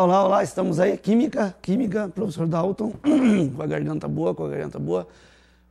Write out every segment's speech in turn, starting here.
Olá, olá, estamos aí. Química, química, professor Dalton, com a garganta boa, com a garganta boa.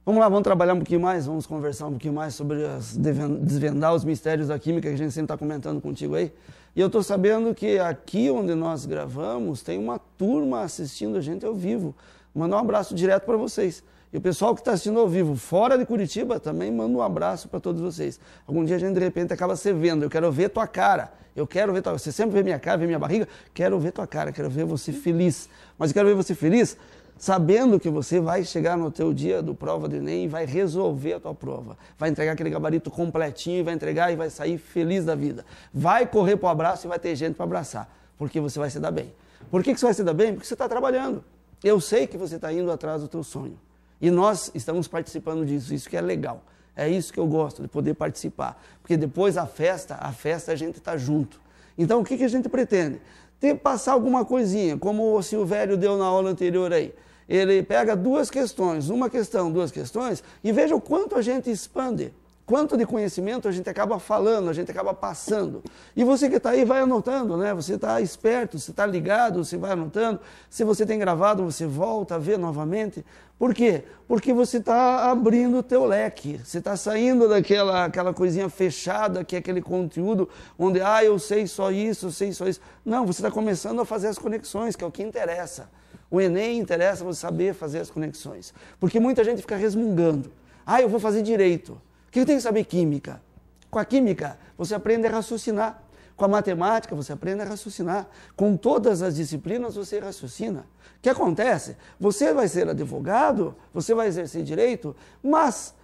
Vamos lá, vamos trabalhar um pouquinho mais, vamos conversar um pouquinho mais sobre as, desvendar os mistérios da química que a gente sempre está comentando contigo aí. E eu estou sabendo que aqui onde nós gravamos tem uma turma assistindo a gente ao vivo. Mandar um abraço direto para vocês. E o pessoal que está assistindo ao vivo fora de Curitiba também manda um abraço para todos vocês. Algum dia a gente de repente acaba se vendo. Eu quero ver tua cara. Eu quero ver tua. Você sempre vê minha cara, vê minha barriga. Quero ver tua cara. Quero ver você feliz. Mas eu quero ver você feliz sabendo que você vai chegar no teu dia do prova do Enem e vai resolver a tua prova. Vai entregar aquele gabarito completinho, vai entregar e vai sair feliz da vida. Vai correr para o abraço e vai ter gente para abraçar, porque você vai se dar bem. Por que, que você vai se dar bem? Porque você está trabalhando. Eu sei que você está indo atrás do teu sonho. E nós estamos participando disso, isso que é legal. É isso que eu gosto, de poder participar. Porque depois a festa, a festa a gente está junto. Então o que, que a gente pretende? Ter, passar alguma coisinha, como o Silvério deu na aula anterior aí. Ele pega duas questões, uma questão, duas questões, e veja o quanto a gente expande quanto de conhecimento a gente acaba falando, a gente acaba passando. E você que está aí vai anotando, né? Você está esperto, você está ligado, você vai anotando. Se você tem gravado, você volta a ver novamente. Por quê? Porque você está abrindo o teu leque, você está saindo daquela aquela coisinha fechada, que é aquele conteúdo onde, ah, eu sei só isso, eu sei só isso. Não, você está começando a fazer as conexões, que é o que interessa. O Enem interessa você saber fazer as conexões. Porque muita gente fica resmungando. Ah, eu vou fazer direito que tem que saber química? Com a química, você aprende a raciocinar. Com a matemática, você aprende a raciocinar. Com todas as disciplinas, você raciocina. O que acontece? Você vai ser advogado, você vai exercer direito, mas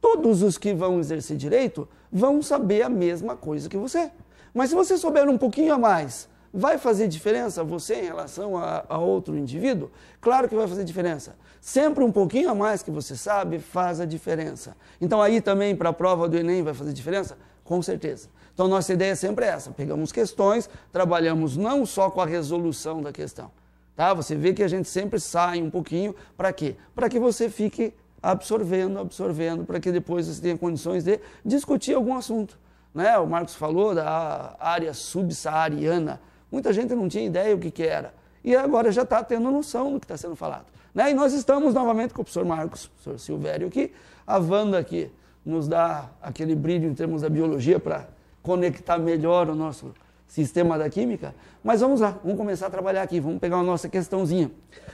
todos os que vão exercer direito vão saber a mesma coisa que você. Mas se você souber um pouquinho a mais Vai fazer diferença você em relação a, a, outro indivíduo? Claro que vai fazer diferença. Sempre um pouquinho a mais que você sabe faz a diferença. Então, aí também para a prova do Enem vai fazer diferença? Com certeza. Então, nossa ideia é sempre essa: pegamos questões, trabalhamos não só com a resolução da questão. Tá? Você vê que a gente sempre sai um pouquinho, para quê? Para que você fique absorvendo, absorvendo, para que depois você tenha condições de discutir algum assunto. Né? O Marcos falou da área subsaariana Muita gente não tinha ideia o que, que era. E agora já está tendo noção do que está sendo falado. Né? E nós estamos novamente com o professor Marcos, o professor Silvério aqui, a Wanda aqui nos dá aquele brilho em termos da biologia para conectar melhor o nosso sistema da química. Mas vamos lá, vamos começar a trabalhar aqui, vamos pegar a nossa questãozinha.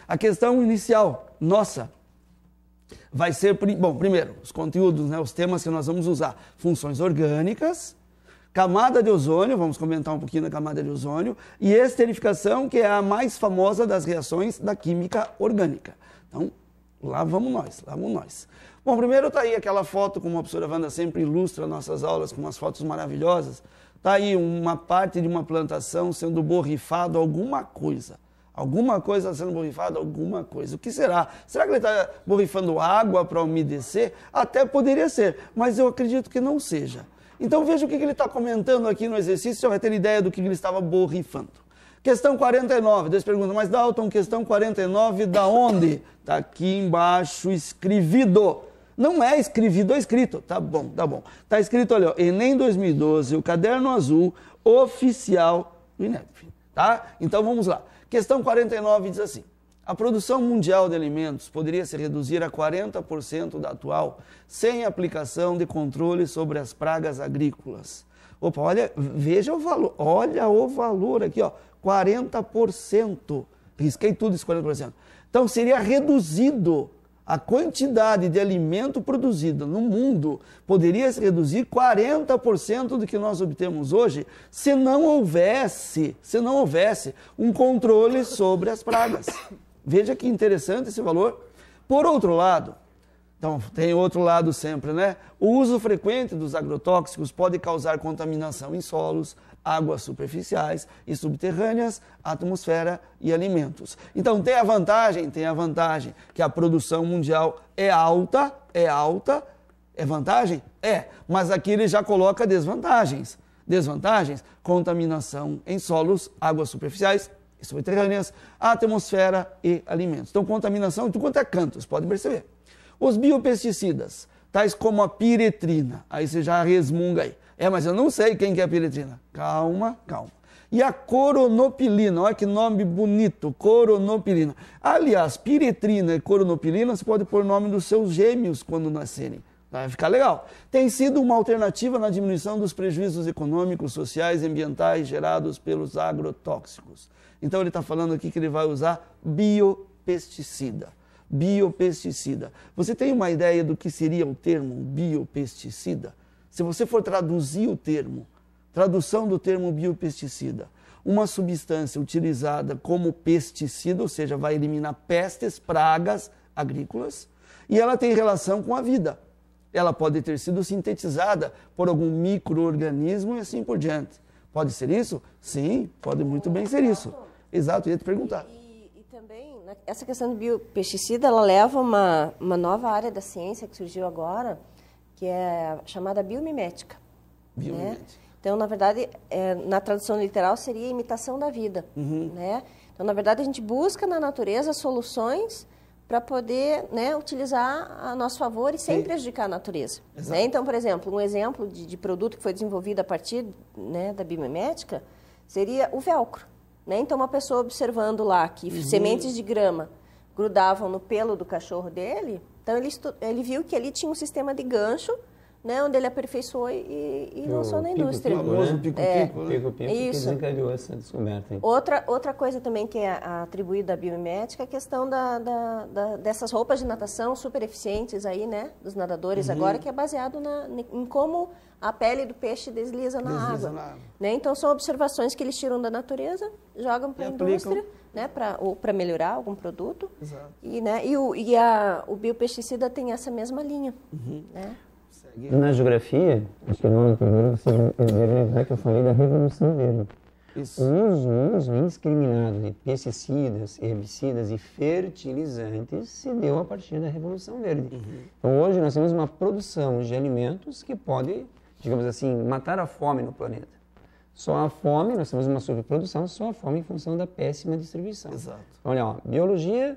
A questão inicial, nossa, vai ser, bom, primeiro, os conteúdos, né, os temas que nós vamos usar, funções orgânicas, Camada de ozônio, vamos comentar um pouquinho da camada de ozônio, e esterificação, que é a mais famosa das reações da química orgânica. Então, lá vamos nós, lá vamos nós. Bom, primeiro está aí aquela foto, como a professora Wanda sempre ilustra nossas aulas com umas fotos maravilhosas. Está aí uma parte de uma plantação sendo borrifado alguma coisa. Alguma coisa sendo borrifada, alguma coisa. O que será? Será que ele está borrifando água para umedecer? Até poderia ser, mas eu acredito que não seja. Então veja o que ele está comentando aqui no exercício, vai ter ideia do que ele estava borrifando. Questão 49, Deus pergunta, mas Dalton, questão 49 da onde? Está aqui embaixo escrevido. Não é escrevido, é escrito. Tá bom, tá bom. Está escrito ali, ó, Enem 2012, o caderno azul oficial do INEP. Tá? Então vamos lá. Questão 49 diz assim: a produção mundial de alimentos poderia se reduzir a 40% da atual, sem aplicação de controle sobre as pragas agrícolas. Opa, olha, veja o valor, olha o valor aqui, ó, 40%. Risquei tudo esse 40%. Então seria reduzido a quantidade de alimento produzido no mundo poderia se reduzir 40% do que nós obtemos hoje se não houvesse, se não houvesse um controle sobre as pragas. Veja que interessante esse valor. Por outro lado, então, tem outro lado sempre, né? O uso frequente dos agrotóxicos pode causar contaminação em solos, águas superficiais e subterrâneas, atmosfera e alimentos. Então, tem a vantagem, tem a vantagem que a produção mundial é alta, é alta, é vantagem? É, mas aqui ele já coloca desvantagens. Desvantagens: contaminação em solos, águas superficiais subterrâneas, atmosfera e alimentos. Então, contaminação de tudo quanto é canto, vocês podem perceber. Os biopesticidas, tais como a piretrina, aí você já resmunga aí. É, mas eu não sei quem que é a piretrina. Calma, calma. E a coronopilina, olha que nome bonito, coronopilina. Aliás, piretrina e coronopilina, você pode pôr o nome dos seus gêmeos quando nascerem. Vai ficar legal. Tem sido uma alternativa na diminuição dos prejuízos econômicos, sociais e ambientais gerados pelos agrotóxicos. Então ele está falando aqui que ele vai usar biopesticida. Biopesticida. Você tem uma ideia do que seria o termo biopesticida? Se você for traduzir o termo, tradução do termo biopesticida, uma substância utilizada como pesticida, ou seja, vai eliminar pestes, pragas agrícolas, e ela tem relação com a vida ela pode ter sido sintetizada por algum microorganismo e assim por diante. Pode ser isso? Sim, pode muito bem ser isso. Exato, ia te perguntar. E, também, né, essa questão do biopesticida, ela leva uma, uma nova área da ciência que surgiu agora, que é chamada biomimética. Né? Biomimética. Né? Então, na verdade, é, na tradução literal seria imitação da vida, uhum. né? Então, na verdade, a gente busca na natureza soluções para poder né, utilizar a nosso favor e sem Sim. prejudicar a natureza. Né? Então, por exemplo, um exemplo de, de, produto que foi desenvolvido a partir né, da biomimética seria o velcro. Né? Então, uma pessoa observando lá que uhum. sementes de grama grudavam no pelo do cachorro dele, então ele, ele viu que ali tinha um sistema de gancho né, onde ele aperfeiçoou e, e lançou na indústria. Pico, famoso né? pico, é, pico, pico, isso. que essa descoberta. Outra, outra coisa também que é atribuída à biomimética é a questão da, da, da, dessas roupas de natação super eficientes aí, né, dos nadadores uhum. agora, que é baseado na, em como a pele do peixe desliza na desliza água. Na Né? Então, são observações que eles tiram da natureza, jogam para a indústria, né? pra, ou para melhorar algum produto. Exato. E, né? e, o, e a, o biopesticida tem essa mesma linha. Uhum. Né? na geografia, que no primeiro, vocês devem lembrar é né, que eu falei da revolução verde. O Uso, uso indiscriminado de né, pesticidas, herbicidas e fertilizantes se deu a partir da Revolução Verde. Uhum. Então, hoje nós temos uma produção de alimentos que pode, digamos assim, matar a fome no planeta. Só a fome, nós temos uma sobreprodução, só a fome em função da péssima distribuição. Exato. Então, olha, ó, biologia,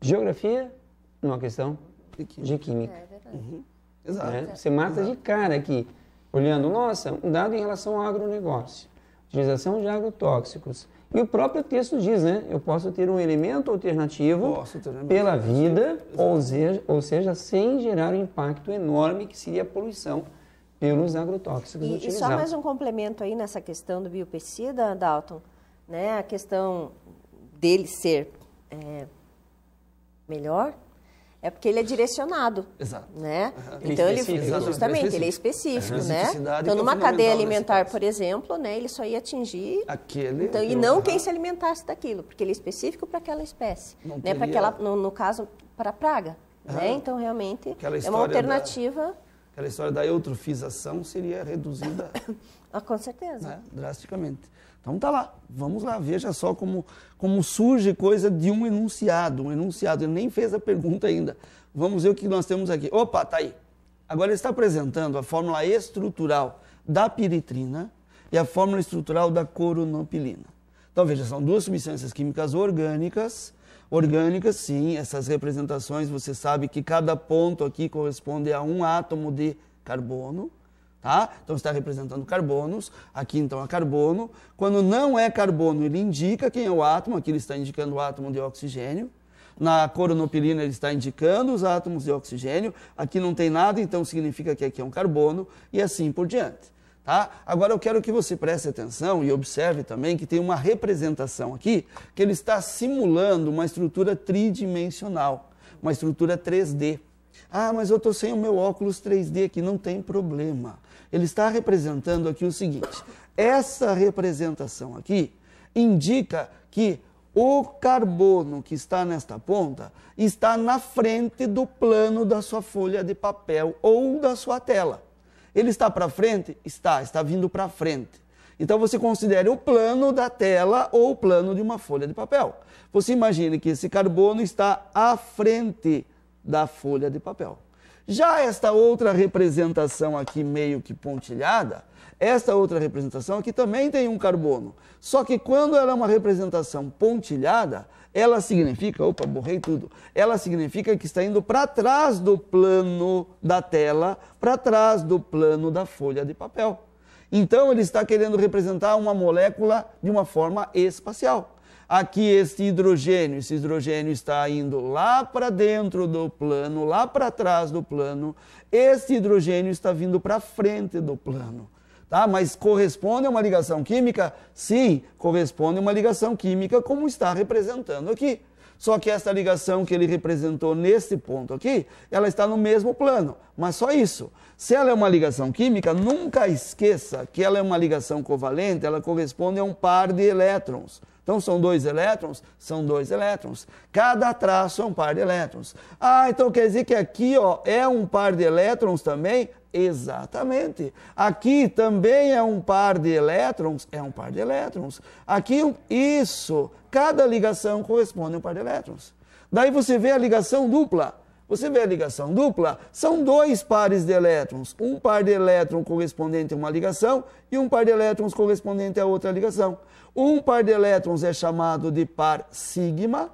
geografia, numa questão de química. De química. É, é verdade. Uhum. Né? Exato. Você mata Exato. de cara aqui, olhando, nossa, um dado em relação ao agronegócio, utilização de agrotóxicos. E o próprio texto diz, né? Eu posso ter um elemento alternativo pela vida, ou seja, ou seja, sem gerar o um impacto enorme que seria a poluição pelos agrotóxicos e, utilizados. E só mais um complemento aí nessa questão do biopesticida, Dalton, né? A questão dele ser é, melhor é porque ele é direcionado. Exato. Né? Uhum. Então ele, é ele é justamente é ele é específico, uhum. né? Então numa cadeia alimentar, por exemplo, né, ele só ia atingir aquele então, e não uhum. quem se alimentasse daquilo, porque ele é específico para aquela espécie, não né? Teria... Para aquela, no, no, caso, para a praga, né? Então realmente é uma alternativa. Da, aquela história da eutrofização seria reduzida. ah, com certeza. Né? Drasticamente. Então tá lá, vamos lá, veja só como, como surge coisa de um enunciado, um enunciado, ele nem fez a pergunta ainda. Vamos ver o que nós temos aqui. Opa, tá aí. Agora ele está apresentando a fórmula estrutural da piritrina e a fórmula estrutural da coronopilina. Então veja, são duas substâncias químicas orgânicas, orgânicas, sim, essas representações, você sabe que cada ponto aqui corresponde a um átomo de carbono, Tá? Então está representando carbonos, aqui então é carbono. Quando não é carbono, ele indica quem é o átomo, aqui ele está indicando o átomo de oxigênio. Na coronopilina ele está indicando os átomos de oxigênio. Aqui não tem nada, então significa que aqui é um carbono e assim por diante. Tá? Agora eu quero que você preste atenção e observe também que tem uma representação aqui que ele está simulando uma estrutura tridimensional, uma estrutura 3D. Ah, mas eu estou sem o meu óculos 3D aqui, não tem problema. Ele está representando aqui o seguinte: essa representação aqui indica que o carbono que está nesta ponta está na frente do plano da sua folha de papel ou da sua tela. Ele está para frente? Está, está vindo para frente. Então você considere o plano da tela ou o plano de uma folha de papel. Você imagine que esse carbono está à frente da folha de papel. Já esta outra representação aqui meio que pontilhada, esta outra representação aqui também tem um carbono. Só que quando ela é uma representação pontilhada, ela significa, opa, borrei tudo. Ela significa que está indo para trás do plano da tela, para trás do plano da folha de papel. Então ele está querendo representar uma molécula de uma forma espacial aqui esse hidrogênio. Esse hidrogênio está indo lá para dentro do plano, lá para trás do plano. Esse hidrogênio está vindo para frente do plano. Tá? Mas corresponde a uma ligação química? Sim, corresponde a uma ligação química, como está representando aqui. Só que essa ligação que ele representou nesse ponto aqui, ela está no mesmo plano, mas só isso. Se ela é uma ligação química, nunca esqueça que ela é uma ligação covalente, ela corresponde a um par de elétrons. Então são dois elétrons, são dois elétrons. Cada traço é um par de elétrons. Ah, então quer dizer que aqui ó, é um par de elétrons também? Exatamente. Aqui também é um par de elétrons, é um par de elétrons. Aqui isso, cada ligação corresponde a um par de elétrons. Daí você vê a ligação dupla, você vê a ligação dupla? São dois pares de elétrons. Um par de elétron correspondente a uma ligação e um par de elétrons correspondente a outra ligação. Um par de elétrons é chamado de par sigma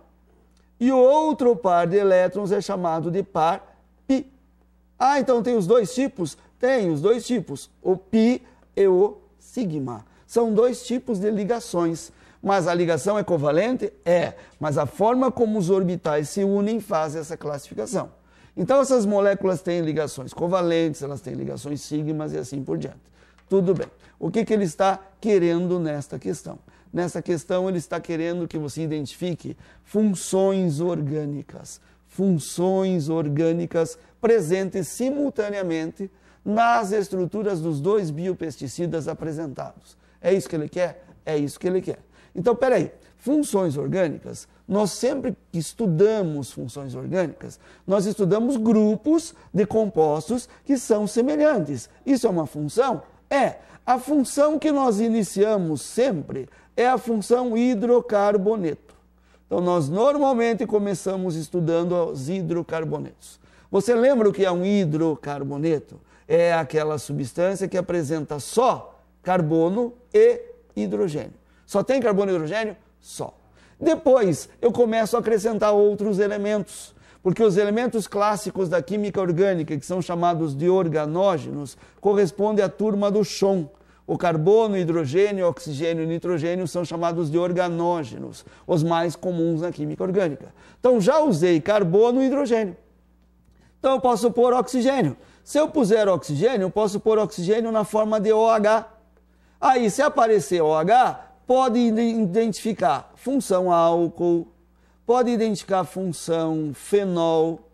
e o outro par de elétrons é chamado de par pi. Ah, então tem os dois tipos? Tem os dois tipos, o pi e o sigma. São dois tipos de ligações. Mas a ligação é covalente? É, mas a forma como os orbitais se unem faz essa classificação. Então essas moléculas têm ligações covalentes, elas têm ligações sigmas e assim por diante. Tudo bem. O que, que ele está querendo nesta questão? Nessa questão ele está querendo que você identifique funções orgânicas, funções orgânicas presentes simultaneamente nas estruturas dos dois biopesticidas apresentados. É isso que ele quer? É isso que ele quer. Então, peraí, funções orgânicas, nós sempre que estudamos funções orgânicas, nós estudamos grupos de compostos que são semelhantes. Isso é uma função? É. A função que nós iniciamos sempre é a função hidrocarboneto. Então, nós normalmente começamos estudando os hidrocarbonetos. Você lembra o que é um hidrocarboneto? É aquela substância que apresenta só carbono e hidrogênio. Só tem carbono e hidrogênio? Só. Depois eu começo a acrescentar outros elementos, porque os elementos clássicos da química orgânica, que são chamados de organógenos, correspondem à turma do chão. O carbono, hidrogênio, oxigênio e nitrogênio são chamados de organógenos, os mais comuns na química orgânica. Então já usei carbono e hidrogênio. Então eu posso pôr oxigênio. Se eu puser oxigênio, eu posso pôr oxigênio na forma de OH. Aí se aparecer OH, pode identificar função álcool, pode identificar função fenol,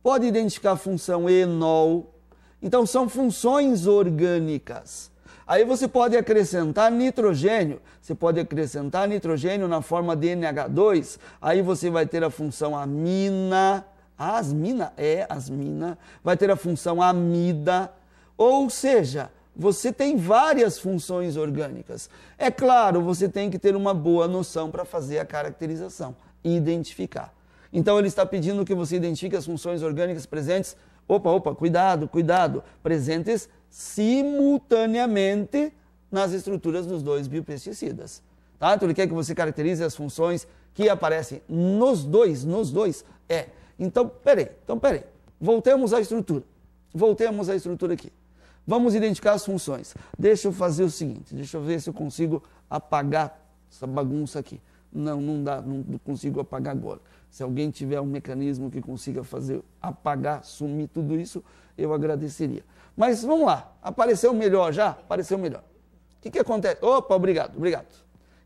pode identificar função enol. Então, são funções orgânicas. Aí você pode acrescentar nitrogênio. Você pode acrescentar nitrogênio na forma de NH2. Aí você vai ter a função amina. A asmina é asmina. Vai ter a função amida. Ou seja, você tem várias funções orgânicas. É claro, você tem que ter uma boa noção para fazer a caracterização e identificar. Então ele está pedindo que você identifique as funções orgânicas presentes. Opa, opa, cuidado, cuidado. Presentes simultaneamente nas estruturas dos dois biopesticidas. Tá? Então ele quer que você caracterize as funções que aparecem nos dois, nos dois. É. Então, peraí, então peraí. Voltemos à estrutura. Voltemos à estrutura aqui. Vamos identificar as funções. Deixa eu fazer o seguinte, deixa eu ver se eu consigo apagar essa bagunça aqui. Não, não dá, não consigo apagar agora. Se alguém tiver um mecanismo que consiga fazer apagar, sumir tudo isso, eu agradeceria. Mas vamos lá, apareceu melhor já? Apareceu melhor. O que, que acontece? Opa, obrigado, obrigado.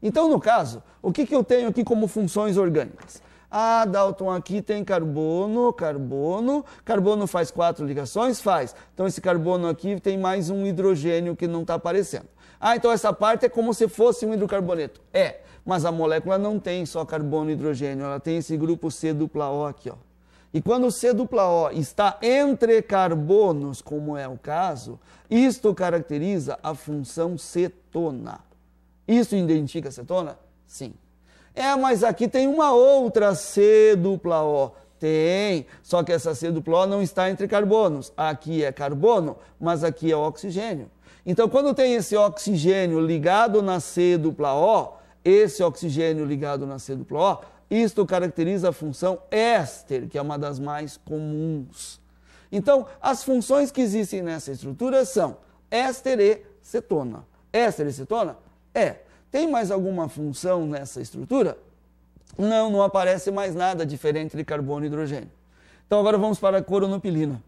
Então, no caso, o que, que eu tenho aqui como funções orgânicas? Ah, Dalton, aqui tem carbono, carbono, carbono faz quatro ligações? Faz. Então esse carbono aqui tem mais um hidrogênio que não está aparecendo. Ah, então essa parte é como se fosse um hidrocarboneto. É, mas a molécula não tem só carbono e hidrogênio, ela tem esse grupo C dupla O aqui, ó. E quando o C dupla O está entre carbonos, como é o caso, isto caracteriza a função cetona. Isso identifica cetona? Sim. É, mas aqui tem uma outra C dupla O. Tem, só que essa C dupla O não está entre carbonos. Aqui é carbono, mas aqui é oxigênio. Então, quando tem esse oxigênio ligado na C dupla O, esse oxigênio ligado na C dupla O, isto caracteriza a função éster, que é uma das mais comuns. Então, as funções que existem nessa estrutura são éster e cetona. Éster e cetona? É. Tem mais alguma função nessa estrutura? Não, não aparece mais nada diferente de carbono e hidrogênio. Então agora vamos para a coronopilina.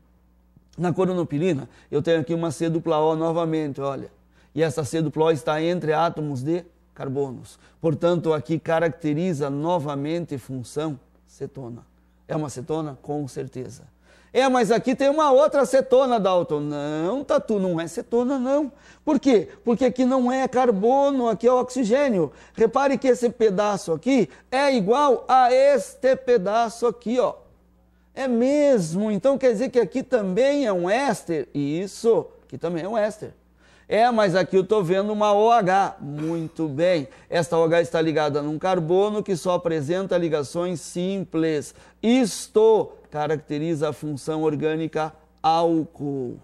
Na coronopilina, eu tenho aqui uma C dupla O novamente, olha. E essa C dupla O está entre átomos de carbonos. Portanto, aqui caracteriza novamente função cetona. É uma cetona? Com certeza. É, mas aqui tem uma outra cetona, Dalton. Não, Tatu, não é cetona, não. Por quê? Porque aqui não é carbono, aqui é oxigênio. Repare que esse pedaço aqui é igual a este pedaço aqui, ó. É mesmo. Então quer dizer que aqui também é um éster? Isso, aqui também é um éster. É, mas aqui eu estou vendo uma OH. Muito bem. Esta OH está ligada num carbono que só apresenta ligações simples. Isto caracteriza a função orgânica álcool.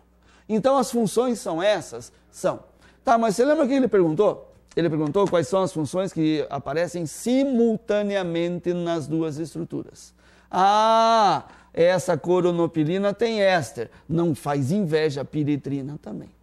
Então as funções são essas? São. Tá, mas você lembra que ele perguntou? Ele perguntou quais são as funções que aparecem simultaneamente nas duas estruturas. Ah, essa coronopirina tem éster, não faz inveja a também.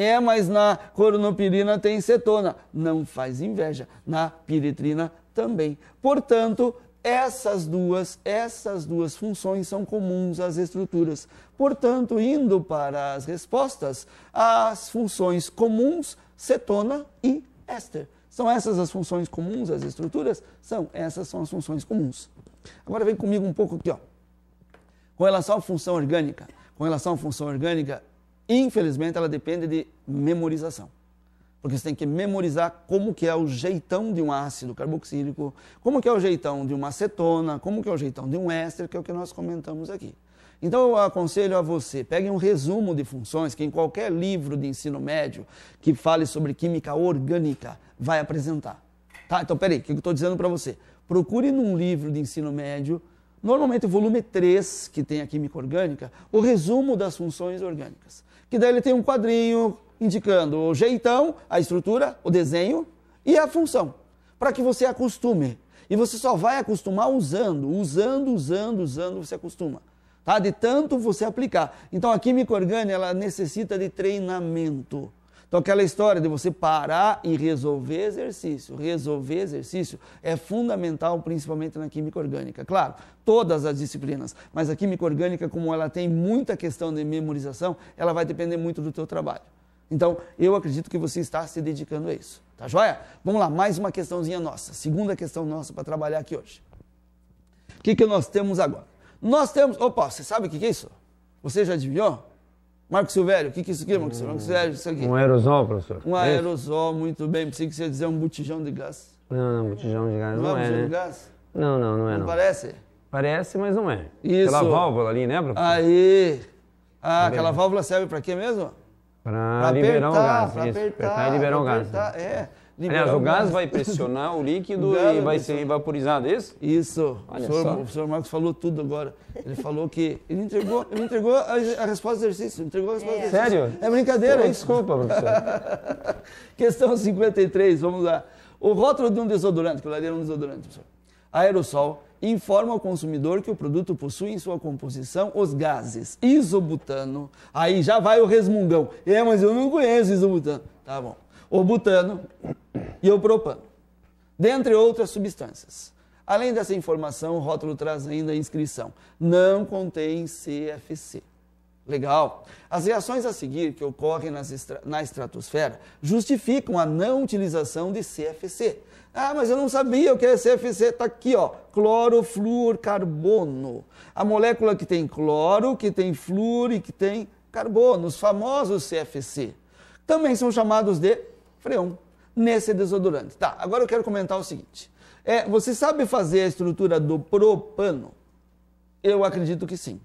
É, mas na coronopirina tem cetona. Não faz inveja. Na piretrina também. Portanto, essas duas, essas duas funções são comuns às estruturas. Portanto, indo para as respostas, as funções comuns, cetona e éster. São essas as funções comuns às estruturas? São, essas são as funções comuns. Agora vem comigo um pouco aqui, ó. Com relação à função orgânica, com relação à função orgânica, Infelizmente, ela depende de memorização. Porque você tem que memorizar como que é o jeitão de um ácido carboxílico, como que é o jeitão de uma acetona, como que é o jeitão de um éster, que é o que nós comentamos aqui. Então eu aconselho a você, pegue um resumo de funções que em qualquer livro de ensino médio que fale sobre química orgânica vai apresentar. Tá? Então peraí, o que eu estou dizendo para você? Procure num livro de ensino médio, normalmente o volume 3, que tem a química orgânica, o resumo das funções orgânicas que daí ele tem um quadrinho indicando o jeitão, a estrutura, o desenho e a função, para que você acostume. E você só vai acostumar usando, usando, usando, usando, você acostuma. Tá? De tanto você aplicar. Então a química orgânica ela necessita de treinamento. Então, aquela história de você parar e resolver exercício, resolver exercício é fundamental, principalmente na química orgânica. Claro, todas as disciplinas, mas a química orgânica, como ela tem muita questão de memorização, ela vai depender muito do teu trabalho. Então, eu acredito que você está se dedicando a isso. Tá joia? Vamos lá, mais uma questãozinha nossa. Segunda questão nossa para trabalhar aqui hoje. O que, que nós temos agora? Nós temos. Opa, você sabe o que, que é isso? Você já adivinhou? Marco Silvério, o que, que é isso aqui, Marcos? Silvério? Marco Silvério, isso aqui. Um aerosol, professor. Um é aerosol, muito bem. Pensei que você ia dizer um botijão de gás. Não, não, botijão de gás não, não é, é né? de gás? Não, não, não é não. Não parece? Parece, mas não é. Isso. Aquela válvula ali, né, professor? Aí. Ah, aquela válvula serve para quê mesmo? Para liberar o gás. Para apertar, apertar e liberar o gás. Apertar, né? é. Aliás, o gás vai pressionar o líquido o e vai ser vaporizado, é isso? Isso. o, senhor, o senhor Marcos falou tudo agora. Ele falou que. Ele entregou, ele entregou a, a resposta do exercício. Entregou a resposta é. do exercício. Sério? É brincadeira. Pô, desculpa, professor. Questão 53, vamos lá. O rótulo de um desodorante, que eu daria um desodorante, professor. Aerosol informa ao consumidor que o produto possui em sua composição os gases isobutano. Aí já vai o resmungão. É, mas eu não conheço isobutano. Tá bom o butano e o propano, dentre outras substâncias. Além dessa informação, o rótulo traz ainda a inscrição: não contém CFC. Legal. As reações a seguir que ocorrem estra na estratosfera justificam a não utilização de CFC. Ah, mas eu não sabia o que é CFC. Está aqui, ó, clorofluorcarbono. A molécula que tem cloro, que tem flúor e que tem carbono, os famosos CFC. Também são chamados de Freon nesse desodorante. Tá, agora eu quero comentar o seguinte. É, você sabe fazer a estrutura do propano? Eu acredito que sim.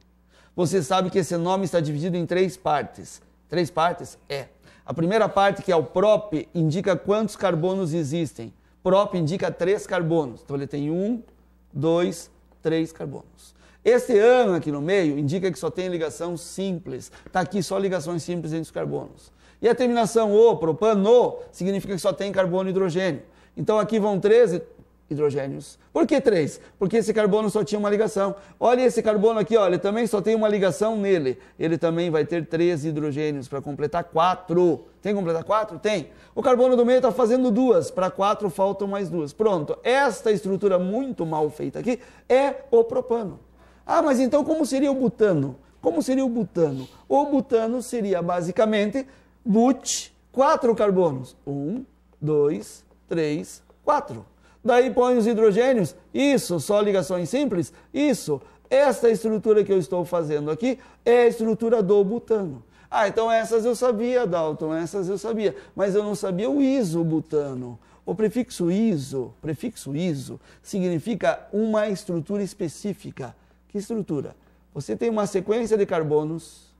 Você sabe que esse nome está dividido em três partes. Três partes? É. A primeira parte, que é o prop, indica quantos carbonos existem. Prop indica três carbonos. Então ele tem um, dois, três carbonos. Esse ano aqui no meio indica que só tem ligação simples. Está aqui só ligações simples entre os carbonos. E a terminação O, propano, significa que só tem carbono e hidrogênio. Então aqui vão 13 hidrogênios. Por que 3? Porque esse carbono só tinha uma ligação. Olha esse carbono aqui, olha, também só tem uma ligação nele. Ele também vai ter 13 hidrogênios para completar 4. Tem que completar 4? Tem. O carbono do meio está fazendo duas, para 4 faltam mais duas. Pronto, esta estrutura muito mal feita aqui é o propano. Ah, mas então como seria o butano? Como seria o butano? O butano seria basicamente but, quatro carbonos. Um, dois, três, quatro. Daí põe os hidrogênios. Isso, só ligações simples. Isso, esta estrutura que eu estou fazendo aqui é a estrutura do butano. Ah, então essas eu sabia, Dalton, essas eu sabia, mas eu não sabia o isobutano. O prefixo iso, prefixo iso, significa uma estrutura específica. Que estrutura? Você tem uma sequência de carbonos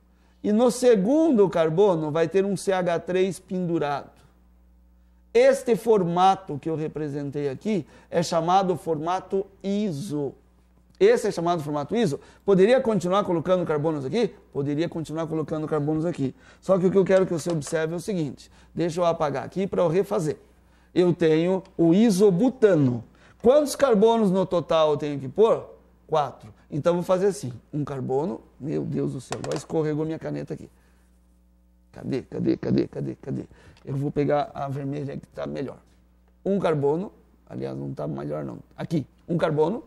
e no segundo carbono vai ter um CH3 pendurado. Este formato que eu representei aqui é chamado formato ISO. Esse é chamado formato ISO. Poderia continuar colocando carbonos aqui? Poderia continuar colocando carbonos aqui. Só que o que eu quero que você observe é o seguinte: deixa eu apagar aqui para eu refazer. Eu tenho o isobutano. Quantos carbonos no total eu tenho que pôr? Quatro. Então vou fazer assim, um carbono, meu Deus do céu, agora escorregou minha caneta aqui. Cadê, cadê, cadê, cadê, cadê? Eu vou pegar a vermelha que está melhor. Um carbono, aliás, não está melhor não. Aqui, um carbono,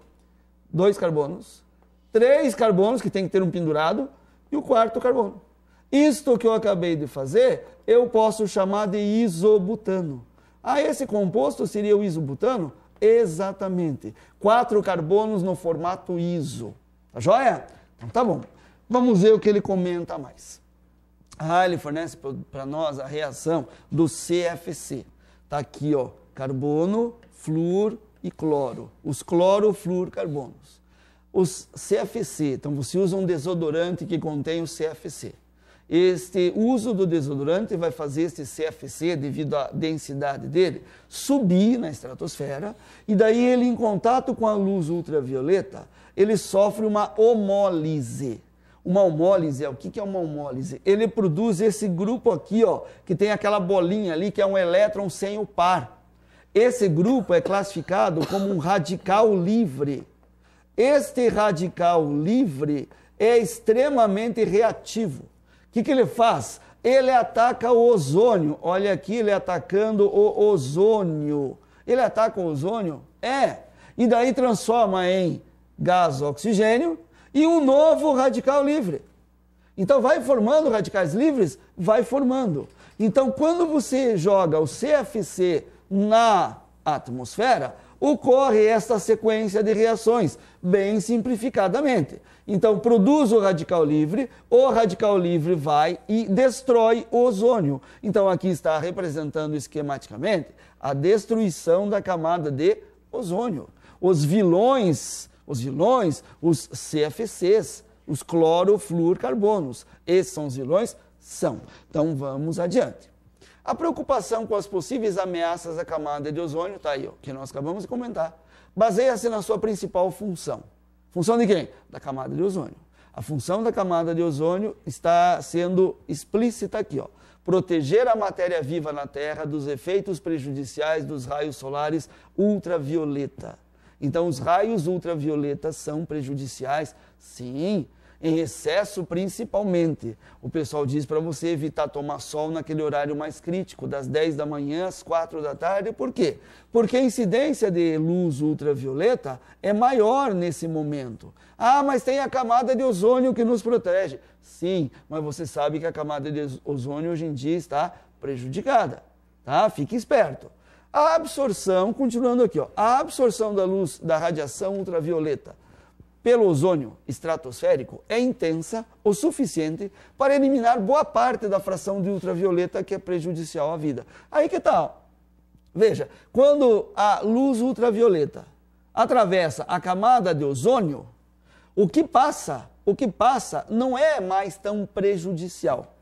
dois carbonos, três carbonos, que tem que ter um pendurado, e o quarto carbono. Isto que eu acabei de fazer, eu posso chamar de isobutano. Ah, esse composto seria o isobutano? Exatamente. Quatro carbonos no formato ISO. Tá joia? Então tá bom. Vamos ver o que ele comenta mais. Ah, ele fornece para nós a reação do CFC. Tá aqui, ó, carbono, flúor e cloro. Os cloro-flúor-carbonos. Os CFC, então você usa um desodorante que contém o CFC este uso do desodorante vai fazer este CFC, devido à densidade dele, subir na estratosfera, e daí ele, em contato com a luz ultravioleta, ele sofre uma homólise. Uma homólise é o que é uma homólise? Ele produz esse grupo aqui, ó, que tem aquela bolinha ali, que é um elétron sem o par. Esse grupo é classificado como um radical livre. Este radical livre é extremamente reativo que, que ele faz? Ele ataca o ozônio. Olha aqui, ele atacando o ozônio. Ele ataca o ozônio? É. E daí transforma em gás oxigênio e um novo radical livre. Então vai formando radicais livres? Vai formando. Então quando você joga o CFC na atmosfera, ocorre esta sequência de reações, bem simplificadamente. Então, produz o radical livre, o radical livre vai e destrói o ozônio. Então, aqui está representando esquematicamente a destruição da camada de ozônio. Os vilões, os vilões, os CFCs, os clorofluorcarbonos, esses são os vilões? São. Então, vamos adiante. A preocupação com as possíveis ameaças à camada de ozônio, está aí, ó, que nós acabamos de comentar, baseia-se na sua principal função. Função de quem? Da camada de ozônio. A função da camada de ozônio está sendo explícita aqui, ó. Proteger a matéria viva na Terra dos efeitos prejudiciais dos raios solares ultravioleta. Então, os raios ultravioletas são prejudiciais? Sim, em excesso principalmente. O pessoal diz para você evitar tomar sol naquele horário mais crítico, das 10 da manhã às 4 da tarde. Por quê? Porque a incidência de luz ultravioleta é maior nesse momento. Ah, mas tem a camada de ozônio que nos protege. Sim, mas você sabe que a camada de ozônio hoje em dia está prejudicada. Tá? Fique esperto. A absorção, continuando aqui, ó, a absorção da luz da radiação ultravioleta pelo ozônio estratosférico é intensa o suficiente para eliminar boa parte da fração de ultravioleta que é prejudicial à vida. Aí que tal? Tá. Veja, quando a luz ultravioleta atravessa a camada de ozônio, o que passa, o que passa não é mais tão prejudicial.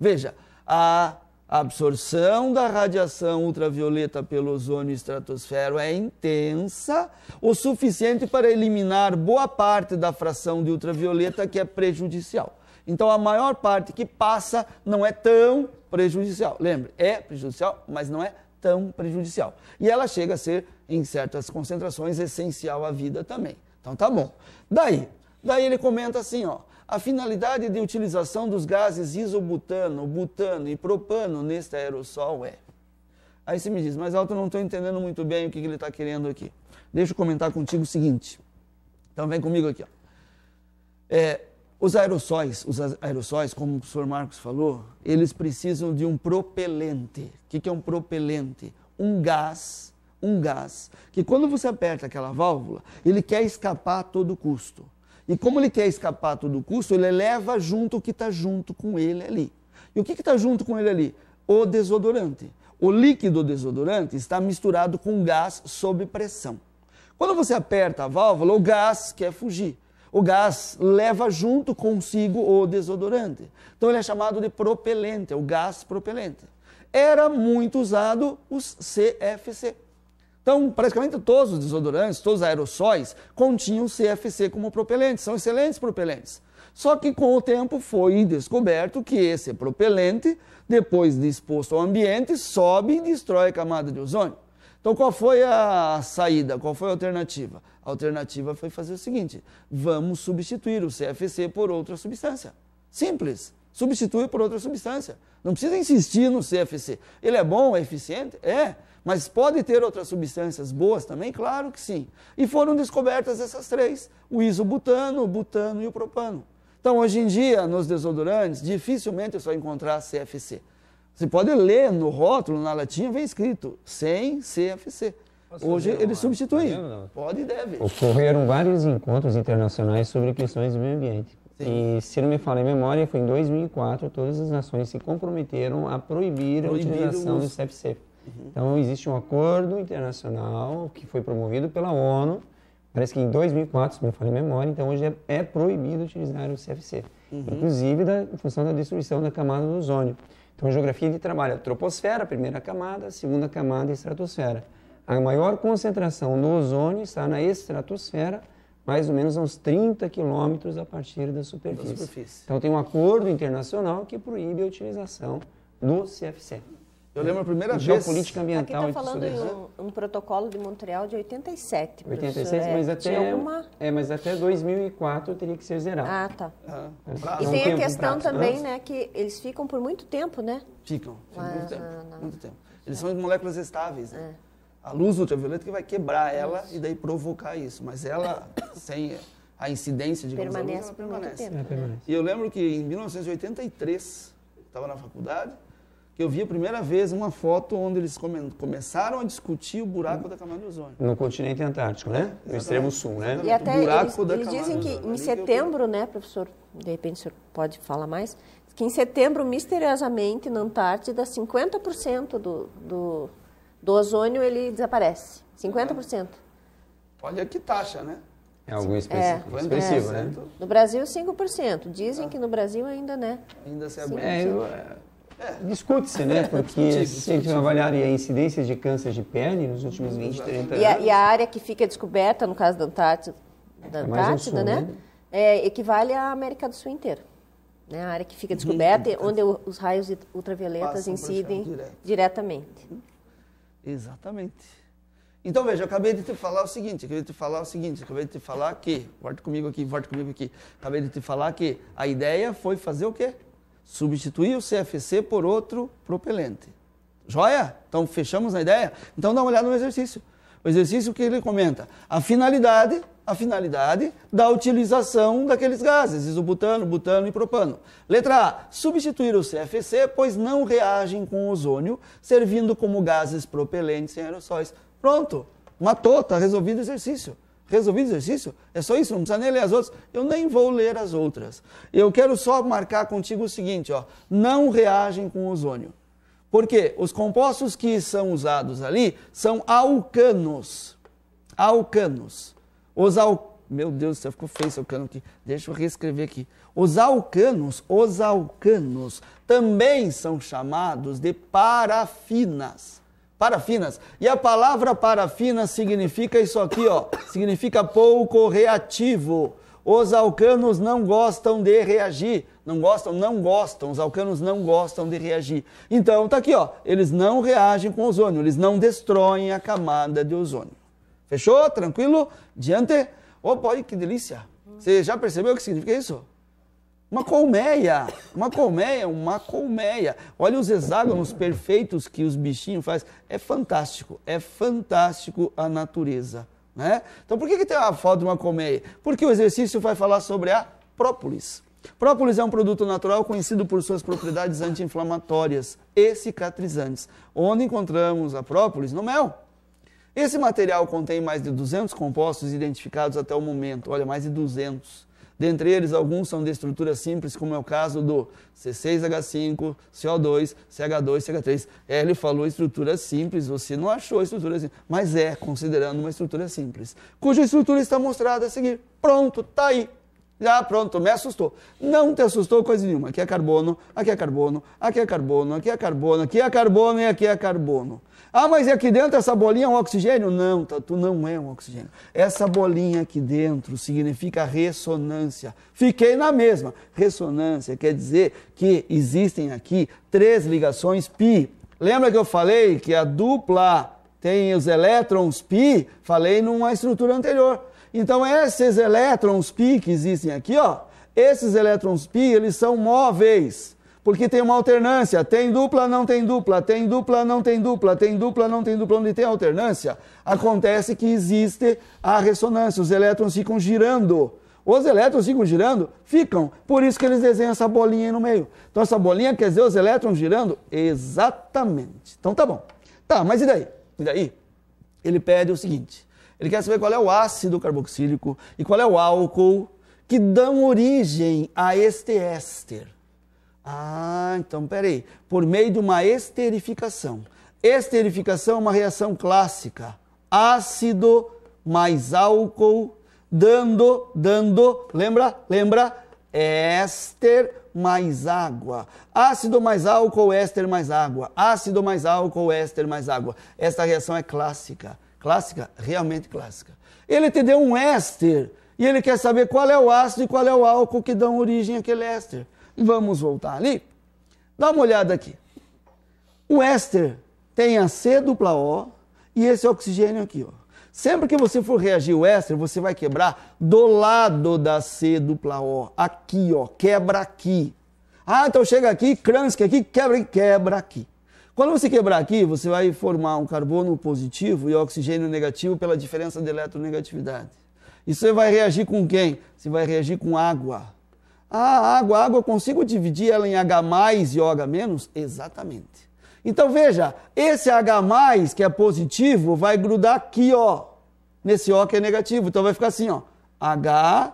Veja, a a absorção da radiação ultravioleta pelo ozônio estratosfero é intensa, o suficiente para eliminar boa parte da fração de ultravioleta que é prejudicial. Então, a maior parte que passa não é tão prejudicial. Lembre, é prejudicial, mas não é tão prejudicial. E ela chega a ser, em certas concentrações, essencial à vida também. Então, tá bom. Daí, daí ele comenta assim, ó. A finalidade de utilização dos gases isobutano, butano e propano neste aerossol é. Aí você me diz, mas Alto, não estou entendendo muito bem o que, ele está querendo aqui. Deixa eu comentar contigo o seguinte. Então vem comigo aqui. Ó. É, os aerossóis, os aerossóis, como o professor Marcos falou, eles precisam de um propelente. O que é um propelente? Um gás, um gás, que quando você aperta aquela válvula, ele quer escapar a todo custo. E como ele quer escapar a todo custo, ele leva junto o que está junto com ele ali. E o que está junto com ele ali? O desodorante. O líquido desodorante está misturado com gás sob pressão. Quando você aperta a válvula, o gás quer fugir. O gás leva junto consigo o desodorante. Então ele é chamado de propelente, é o gás propelente. Era muito usado os CFC, então, praticamente todos os desodorantes, todos os aerossóis continham CFC como propelente, são excelentes propelentes. Só que com o tempo foi descoberto que esse propelente, depois de exposto ao ambiente, sobe e destrói a camada de ozônio. Então, qual foi a saída? Qual foi a alternativa? A alternativa foi fazer o seguinte: vamos substituir o CFC por outra substância. Simples. Substitui por outra substância. Não precisa insistir no CFC. Ele é bom, é eficiente? É. Mas pode ter outras substâncias boas também? Claro que sim. E foram descobertas essas três: o isobutano, o butano e o propano. Então, hoje em dia, nos desodorantes, dificilmente você vai encontrar CFC. Você pode ler no rótulo, na latinha, vem escrito sem CFC. Posso Hoje eles uma... Pode e deve. Ocorreram vários encontros internacionais sobre questões do meio ambiente. Sim. E, se não me falo em memória, foi em 2004 todas as nações se comprometeram a proibir Proibiram a utilização os... do CFC. Uhum. Então, existe um acordo internacional que foi promovido pela ONU, parece que em 2004, se não me falha a memória, então hoje é, é proibido utilizar o CFC, uhum. inclusive da, em função da destruição da camada do ozônio. Então, a geografia é trabalha troposfera, primeira camada, segunda camada e estratosfera. A maior concentração do ozônio está na estratosfera, mais ou menos a uns 30 quilômetros a partir da superfície. da superfície. Então tem um acordo internacional que proíbe a utilização do CFC. Eu lembro a primeira vez. Geopolítica ambiental. Aqui está falando em um, protocolo de Montreal de 87. 86, é, mas até, é, mas até 2004 teria que ser zerado. Ah, tá. Ah, assim, e tem a questão né? também, né, que eles ficam por muito tempo, né? Ficam, ficam ah, muito, tempo, não. muito tempo. Eles são moléculas estáveis, né? É. A luz ultravioleta que vai quebrar ela isso. e daí provocar isso. Mas ela, sem a incidência, de permanece, luz, ela permanece. Tempo, né? permanece. E eu lembro que em 1983, estava na faculdade, que eu vi a primeira vez uma foto onde eles come começaram a discutir o buraco da camada de ozônio. No continente antártico, né? Exatamente. No extremo sul, né? E até eles, eles dizem que em setembro, né, professor, de repente o senhor pode falar mais, que em setembro, misteriosamente, na Antártida, 50% do, do, do ozônio ele desaparece. 50%. Olha que taxa, né? É algo é. expressivo, é, né? No Brasil, 5%. Dizem ah. que no Brasil ainda, né? Ainda se aguenta. É, eu, é. Discute-se, né? É, Porque discute, se a gente avaliar a incidência de câncer de pele nos últimos 20, 30 anos... E a, e a área que fica descoberta, no caso da Antártida, é, da Antártida é né? É, equivale à América do Sul inteira. Né? A área que fica uhum. descoberta, uhum. onde os raios ultravioletas incidem direto. diretamente. Exatamente. Então, veja, eu acabei de te falar o seguinte, acabei de te falar o seguinte, acabei de te falar que, volte comigo aqui, volte comigo aqui, acabei de te falar que a ideia foi fazer o quê? substituir o CFC por outro propelente. Joia? Então fechamos a ideia? Então dá uma olhada no exercício. O exercício que ele comenta, a finalidade, a finalidade da utilização daqueles gases, isobutano, butano e propano. Letra A, substituir o CFC, pois não reagem com ozônio, servindo como gases propelentes em aerossóis. Pronto, matou, está resolvido o exercício. Resolvido o exercício? É só isso? Não precisa nem ler as outras? Eu nem vou ler as outras. Eu quero só marcar contigo o seguinte: ó, não reagem com ozônio. Porque os compostos que são usados ali são alcanos. Alcanos. Os al... Meu Deus você ficou feio esse alcano aqui. Deixa eu reescrever aqui. Os alcanos, os alcanos também são chamados de parafinas. Parafinas. E a palavra parafina significa isso aqui, ó. Significa pouco reativo. Os alcanos não gostam de reagir. Não gostam? Não gostam. Os alcanos não gostam de reagir. Então, tá aqui, ó. Eles não reagem com ozônio. Eles não destroem a camada de ozônio. Fechou? Tranquilo? Diante? Opa, olha que delícia. Você já percebeu o que significa isso? Uma colmeia, uma colmeia, uma colmeia. Olha os hexágonos perfeitos que os bichinhos fazem. É fantástico, é fantástico a natureza. Né? Então por que, que tem a foto de uma colmeia? Porque o exercício vai falar sobre a própolis. Própolis é um produto natural conhecido por suas propriedades anti-inflamatórias e cicatrizantes, onde encontramos a própolis no mel. Esse material contém mais de 200 compostos identificados até o momento, olha, mais de 200. Dentre eles, alguns são de estrutura simples, como é o caso do C6H5, CO2, CH2, CH3. Ele falou estrutura simples, você não achou estrutura simples, mas é considerando uma estrutura simples, cuja estrutura está mostrada a seguir. Pronto, está aí. Já pronto, me assustou. Não te assustou coisa nenhuma. Aqui é carbono, aqui é carbono, aqui é carbono, aqui é carbono, aqui é carbono e aqui é carbono. Ah, mas é aqui dentro essa bolinha é um oxigênio? Não, tu não é um oxigênio. Essa bolinha aqui dentro significa ressonância. Fiquei na mesma. Ressonância quer dizer que existem aqui três ligações pi. Lembra que eu falei que a dupla tem os elétrons pi? Falei numa estrutura anterior. Então, esses elétrons pi que existem aqui, ó, esses elétrons pi, eles são móveis, porque tem uma alternância, tem dupla, não tem dupla, tem dupla, não tem dupla, tem dupla, não tem dupla, onde tem alternância, acontece que existe a ressonância, os elétrons ficam girando. Os elétrons ficam girando? Ficam. Por isso que eles desenham essa bolinha aí no meio. Então essa bolinha quer dizer os elétrons girando? Exatamente. Então tá bom. Tá, mas e daí? E daí? Ele pede o seguinte: ele quer saber qual é o ácido carboxílico e qual é o álcool que dão origem a este éster. Ah, então peraí. Por meio de uma esterificação. Esterificação é uma reação clássica. Ácido mais álcool, dando, dando, lembra? Lembra? Éster mais água. Ácido mais álcool, éster mais água. Ácido mais álcool, éster mais água. Esta reação é clássica clássica, realmente clássica. Ele te deu um éster e ele quer saber qual é o ácido e qual é o álcool que dão origem àquele éster. Vamos voltar ali? Dá uma olhada aqui. O éster tem a C dupla O e esse oxigênio aqui, ó. Sempre que você for reagir o éster, você vai quebrar do lado da C dupla O, aqui, ó, quebra aqui. Ah, então chega aqui, Kranske aqui, quebra quebra aqui. Quando você quebrar aqui, você vai formar um carbono positivo e oxigênio negativo pela diferença de eletronegatividade. Isso você vai reagir com quem? Você vai reagir com água. Ah, água, água, consigo dividir ela em H e OH Exatamente. Então veja, esse H que é positivo vai grudar aqui, ó, nesse O que é negativo. Então vai ficar assim, ó, H,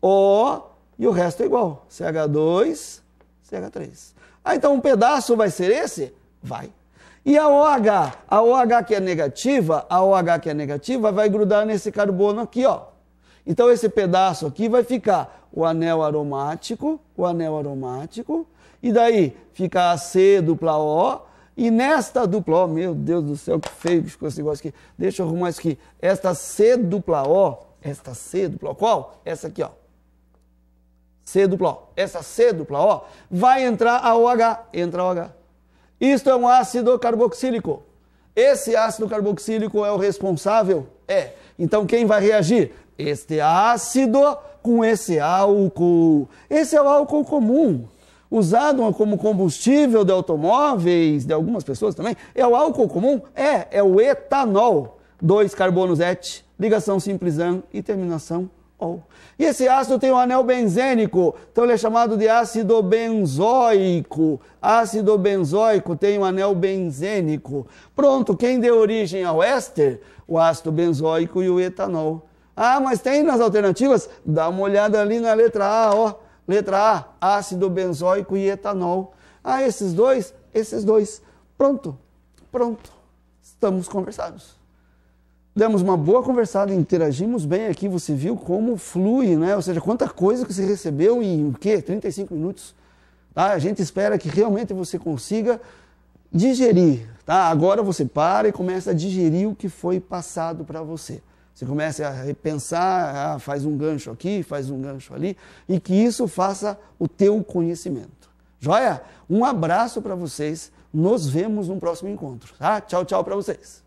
O e o resto é igual, CH2, CH3. Ah, então um pedaço vai ser esse? Vai. E a OH, a OH que é negativa, a OH que é negativa vai grudar nesse carbono aqui, ó. Então esse pedaço aqui vai ficar o anel aromático, o anel aromático, e daí fica C dupla O, e nesta dupla O, meu Deus do céu, que feio que ficou esse negócio aqui. Deixa eu arrumar isso aqui. Esta C dupla O, esta C dupla O, qual? Essa aqui, ó. C dupla O. Essa C dupla O vai entrar a OH, entra a OH. Isto é um ácido carboxílico. Esse ácido carboxílico é o responsável? É. Então quem vai reagir? Este ácido com esse álcool. Esse é o álcool comum, usado como combustível de automóveis, de algumas pessoas também. É o álcool comum? É, é o etanol. Dois carbonos et, ligação simples e terminação e esse ácido tem um anel benzênico, então ele é chamado de ácido benzoico. Ácido benzoico tem um anel benzênico. Pronto, quem deu origem ao éster? O ácido benzoico e o etanol. Ah, mas tem nas alternativas? Dá uma olhada ali na letra A, ó. Letra A, ácido benzoico e etanol. Ah, esses dois? Esses dois. Pronto, pronto. Estamos conversados. Demos uma boa conversada, interagimos bem aqui, você viu como flui, né? Ou seja, quanta coisa que você recebeu em o quê? 35 minutos. Tá? A gente espera que realmente você consiga digerir, tá? Agora você para e começa a digerir o que foi passado para você. Você começa a repensar, ah, faz um gancho aqui, faz um gancho ali, e que isso faça o teu conhecimento. Joia? Um abraço para vocês. Nos vemos no próximo encontro, tá? Tchau, tchau para vocês.